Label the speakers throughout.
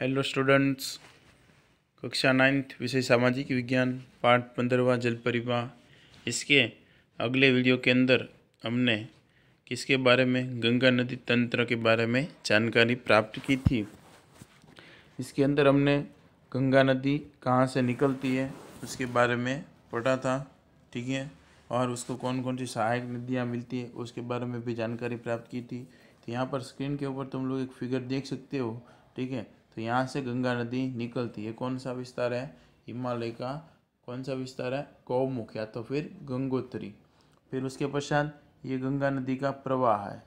Speaker 1: hello students कक्षा ninth विषय सामाजिक विज्ञान पाठ पंद्रवा जल परिवाह इसके अगले वीडियो के अंदर हमने किसके बारे में गंगा नदी तंत्र के बारे में जानकारी प्राप्त की थी इसके अंदर हमने गंगा नदी कहाँ से निकलती है उसके बारे में पढ़ा था ठीक है और उसको कौन कौन सी सहायक नदियाँ मिलती है उसके बारे में भी जानकारी प्राप्त की थी तो यहाँ पर स्क्रीन के ऊपर तुम लोग एक फिगर देख सकते हो ठीक है तो यहाँ से गंगा नदी निकलती है कौन सा विस्तार है हिमालय का कौन सा विस्तार है गौमुख या तो फिर गंगोत्री फिर उसके पश्चात ये गंगा नदी का प्रवाह है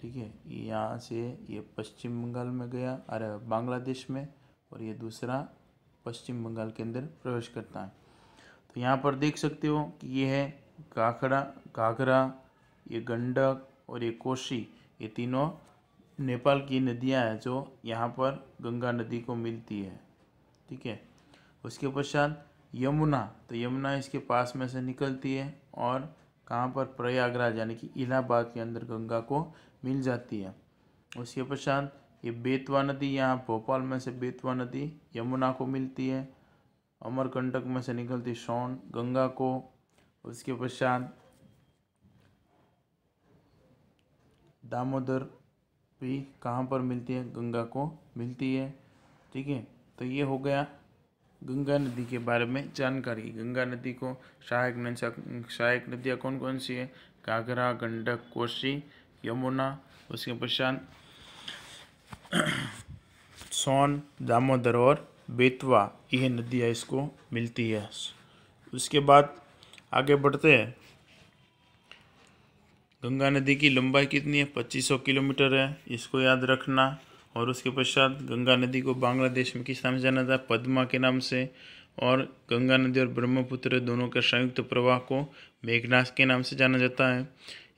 Speaker 1: ठीक है यहाँ से ये पश्चिम बंगाल में गया अरे बांग्लादेश में और ये दूसरा पश्चिम बंगाल के अंदर प्रवेश करता है तो यहाँ पर देख सकते हो कि ये है घाघरा घाघरा ये गंडक और ये कोशी ये तीनों नेपाल की नदियां हैं जो यहाँ पर गंगा नदी को मिलती है ठीक है उसके पश्चात यमुना तो यमुना इसके पास में से निकलती है और कहाँ पर प्रयागराज यानी कि इलाहाबाद के अंदर गंगा को मिल जाती है उसके पश्चात ये बेतवा नदी यहाँ भोपाल में से बेतवा नदी यमुना को मिलती है अमरकंटक में से निकलती सोन गंगा को उसके पश्चात दामोदर भी कहाँ पर मिलती है गंगा को मिलती है ठीक है तो ये हो गया गंगा नदी के बारे में जानकारी गंगा नदी को सहायक सहायक नदियाँ कौन कौन सी है घाघरा गंडक कोसी यमुना उसके पश्चात सोन दामोदर और बेतवा यह नदियाँ इसको मिलती है उसके बाद आगे बढ़ते हैं गंगा नदी की लंबाई कितनी है 2500 किलोमीटर है इसको याद रखना और उसके पश्चात गंगा नदी को बांग्लादेश में किस नाम से जाना जाता है पद्मा के नाम से और गंगा नदी और ब्रह्मपुत्र दोनों के संयुक्त प्रवाह को मेघनाश के नाम से जाना जाता है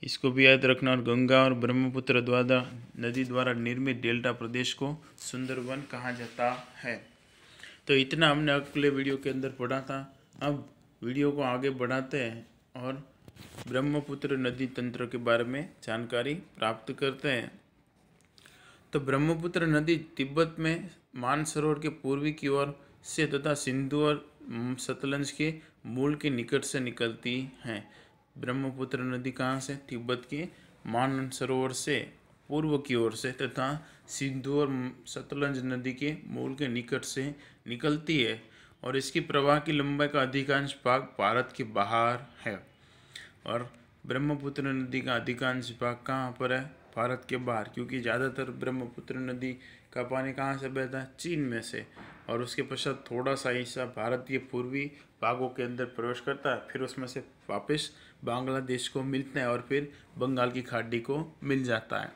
Speaker 1: इसको भी याद रखना और गंगा और ब्रह्मपुत्र द्वारा नदी द्वारा निर्मित डेल्टा प्रदेश को सुंदरवन कहा जाता है तो इतना हमने अगले वीडियो के अंदर पढ़ा था अब वीडियो को आगे बढ़ाते हैं और ब्रह्मपुत्र नदी तंत्र के बारे में जानकारी प्राप्त करते हैं तो ब्रह्मपुत्र नदी तिब्बत में मानसरोवर के पूर्वी की ओर से तथा सिंधु और सतलंज के मूल के निकट से निकलती हैं ब्रह्मपुत्र नदी कहाँ से तिब्बत के मानसरोवर से पूर्व की ओर से तथा सिंधु और सतलंज नदी के मूल के निकट से निकलती है और इसकी प्रवाह की लंबाई का अधिकांश भाग भारत के बाहर है और ब्रह्मपुत्र नदी का अधिकांश भाग कहाँ पर है भारत के बाहर क्योंकि ज़्यादातर ब्रह्मपुत्र नदी का पानी कहाँ से बहता है चीन में से और उसके पश्चात थोड़ा सा हिस्सा भारत के पूर्वी भागों के अंदर प्रवेश करता है फिर उसमें से वापस बांग्लादेश को मिलता है और फिर बंगाल की खाड़ी को मिल जाता है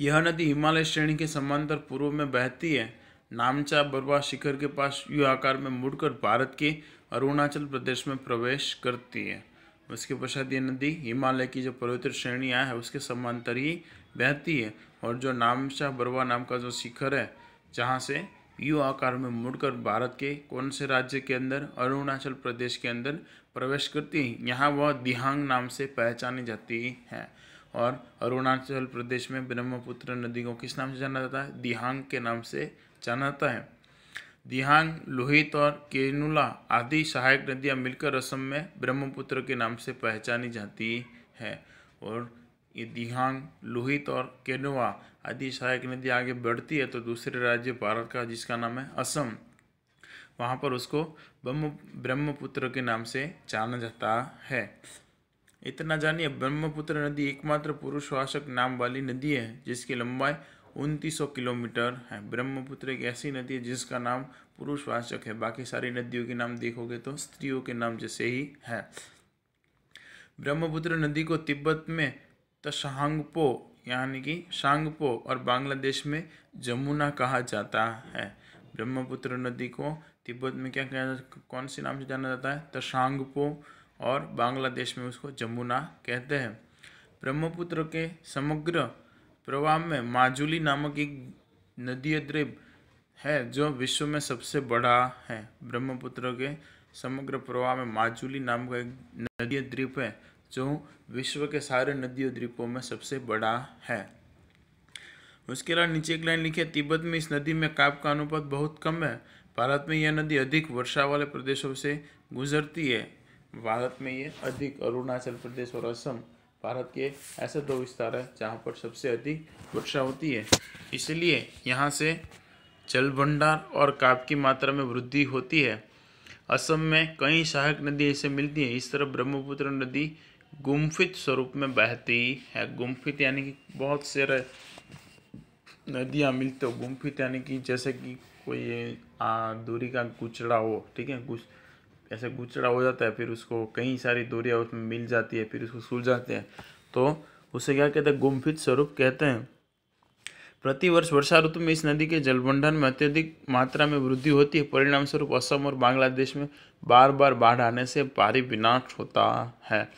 Speaker 1: यह नदी हिमालय श्रेणी के समांतर पूर्व में बहती है नामचा बरवा शिखर के पास यू आकार में मुड़कर भारत के अरुणाचल प्रदेश में प्रवेश करती है उसके पश्चात ये नदी हिमालय की जो पवित्र श्रेणियाँ हैं उसके समांतर ही बहती है और जो नामशाह बरवा नाम का जो शिखर है जहाँ से यू आकार में मुड़कर भारत के कौन से राज्य के अंदर अरुणाचल प्रदेश के अंदर प्रवेश करती है यहाँ वह दिहांग नाम से पहचानी जाती है और अरुणाचल प्रदेश में ब्रह्मपुत्र नदी को किस नाम से जाना जाता है दिहांग के नाम से जाना जाता है दिहान लोहित और केनुला आदि सहायक नदियाँ मिलकर असम में ब्रह्मपुत्र के नाम से पहचानी जाती है और ये दिहांग लोहित और केनुआ आदि सहायक नदी आगे बढ़ती है तो दूसरे राज्य भारत का जिसका नाम है असम वहाँ पर उसको ब्रह्म ब्रह्मपुत्र के नाम से जाना जाता है इतना जानिए ब्रह्मपुत्र नदी एकमात्र पुरुषवासक नाम वाली नदी है जिसकी लंबाई सौ किलोमीटर है ब्रह्मपुत्र एक ऐसी नदी है जिसका नाम पुरुषवाचक है बाकी सारी नदियों के नाम देखोगे तो स्त्रियों के नाम जैसे ही है ब्रह्मपुत्र नदी को तिब्बत में तशांगपो यानी कि शांगपो और बांग्लादेश में जमुना कहा जाता है ब्रह्मपुत्र नदी को तिब्बत में क्या कहा कौन से नाम से जाना जाता है तशांगपो और बांग्लादेश में उसको जमुना कहते हैं ब्रह्मपुत्र के समग्र प्रवाह में माजुली नामक एक नदीय द्वीप है जो विश्व में सबसे बड़ा है ब्रह्मपुत्र के समग्र प्रवाह में माजुली नाम का एक नदीय द्वीप है जो विश्व के सारे नदीय द्वीपों में सबसे बड़ा है उसके अलावा नीचे एक लाइन लिखी है तिब्बत में इस नदी में काप का अनुपात बहुत कम है भारत में यह नदी अधिक वर्षा वाले प्रदेशों से गुजरती है भारत में ये अधिक अरुणाचल प्रदेश और असम भारत के ऐसे दो विस्तार है जहाँ पर सबसे अधिक वर्षा होती है इसलिए यहाँ से जल भंडार और काप की मात्रा में वृद्धि होती है असम में कई सहायक नदी ऐसे मिलती हैं इस तरह ब्रह्मपुत्र नदी गुम्फित स्वरूप में बहती है गुम्फित यानी कि बहुत से नदियाँ मिलते हो गुम्फित यानी कि जैसे कि कोई आ, दूरी का कुचड़ा हो ठीक है कुछ ऐसे गुचड़ा हो जाता है फिर उसको कई सारी दूरियाँ उसमें मिल जाती है फिर उसको जाते हैं तो उसे क्या कहते हैं गुम्फित स्वरूप कहते हैं प्रतिवर्ष वर्षा ऋतु में इस नदी के जलभंडार में अत्यधिक मात्रा में वृद्धि होती है परिणाम स्वरूप असम और बांग्लादेश में बार बार बाढ़ आने से भारी विनाश होता है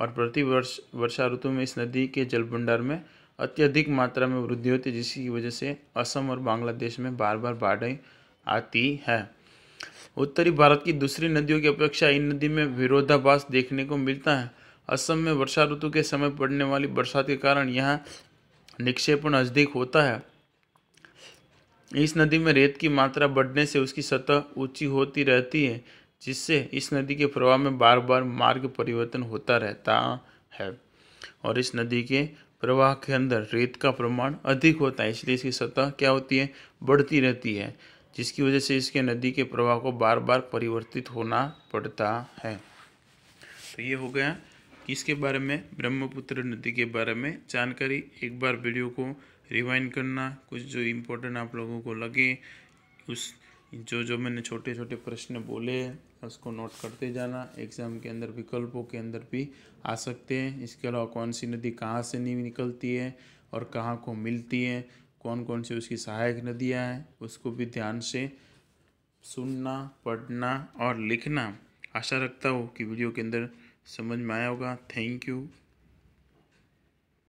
Speaker 1: और प्रतिवर्ष वर्षा ऋतु में इस नदी के जलभंडार में अत्यधिक मात्रा में वृद्धि होती है जिसकी वजह से असम और बांग्लादेश में बार बार बाढ़ें आती है उत्तरी भारत की दूसरी नदियों की अपेक्षा इन नदी में विरोधाभास देखने को मिलता है असम में वर्षा ऋतु के समय पड़ने वाली बरसात के कारण यहाँ निक्षेपण अधिक होता है इस नदी में रेत की मात्रा बढ़ने से उसकी सतह ऊंची होती रहती है जिससे इस नदी के प्रवाह में बार बार मार्ग परिवर्तन होता रहता है और इस नदी के प्रवाह के अंदर रेत का प्रमाण अधिक होता है इसलिए इसकी सतह क्या होती है बढ़ती रहती है जिसकी वजह से इसके नदी के प्रवाह को बार बार परिवर्तित होना पड़ता है तो ये हो गया इसके बारे में ब्रह्मपुत्र नदी के बारे में जानकारी एक बार वीडियो को रिवाइंड करना कुछ जो इम्पोर्टेंट आप लोगों को लगे उस जो जो मैंने छोटे छोटे प्रश्न बोले उसको नोट करते जाना एग्ज़ाम के अंदर विकल्पों के अंदर भी आ सकते हैं इसके अलावा कौन सी नदी कहाँ से नहीं निकलती है और कहाँ को मिलती है कौन कौन सी उसकी सहायक नदियाँ हैं उसको भी ध्यान से सुनना पढ़ना और लिखना आशा रखता हूँ कि वीडियो के अंदर समझ में आया होगा थैंक यू